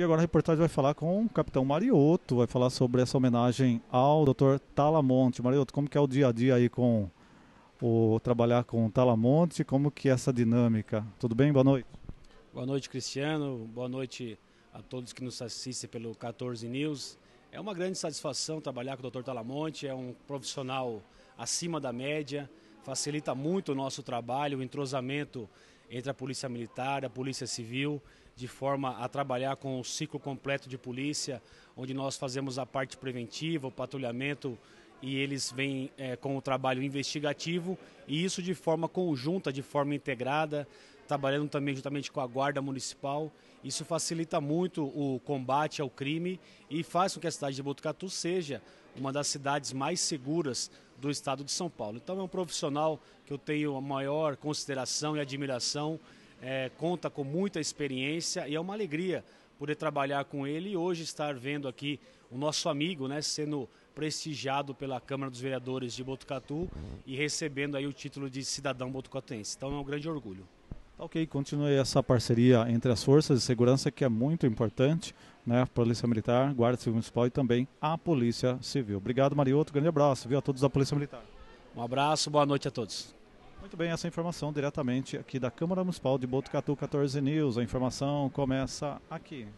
E agora a reportagem vai falar com o Capitão Mariotto, vai falar sobre essa homenagem ao Dr. Talamonte. Mariotto, como que é o dia a dia aí com o trabalhar com o Talamonte, como que é essa dinâmica? Tudo bem? Boa noite. Boa noite, Cristiano. Boa noite a todos que nos assistem pelo 14 News. É uma grande satisfação trabalhar com o Dr. Talamonte, é um profissional acima da média, facilita muito o nosso trabalho, o entrosamento entre a Polícia Militar, a Polícia Civil, de forma a trabalhar com o ciclo completo de polícia, onde nós fazemos a parte preventiva, o patrulhamento e eles vêm é, com o trabalho investigativo e isso de forma conjunta, de forma integrada, trabalhando também juntamente com a Guarda Municipal. Isso facilita muito o combate ao crime e faz com que a cidade de Botucatu seja uma das cidades mais seguras do estado de São Paulo. Então é um profissional que eu tenho a maior consideração e admiração, é, conta com muita experiência e é uma alegria poder trabalhar com ele e hoje estar vendo aqui o nosso amigo, né, sendo prestigiado pela Câmara dos Vereadores de Botucatu e recebendo aí o título de cidadão botucatuense. Então é um grande orgulho. Tá ok, continue essa parceria entre as forças de segurança que é muito importante, né? Polícia Militar, Guarda Civil Municipal e também a Polícia Civil. Obrigado, Marioto. Grande abraço, viu? A todos da Polícia Militar. Um abraço, boa noite a todos. Muito bem, essa informação diretamente aqui da Câmara Municipal de Botucatu 14 News. A informação começa aqui.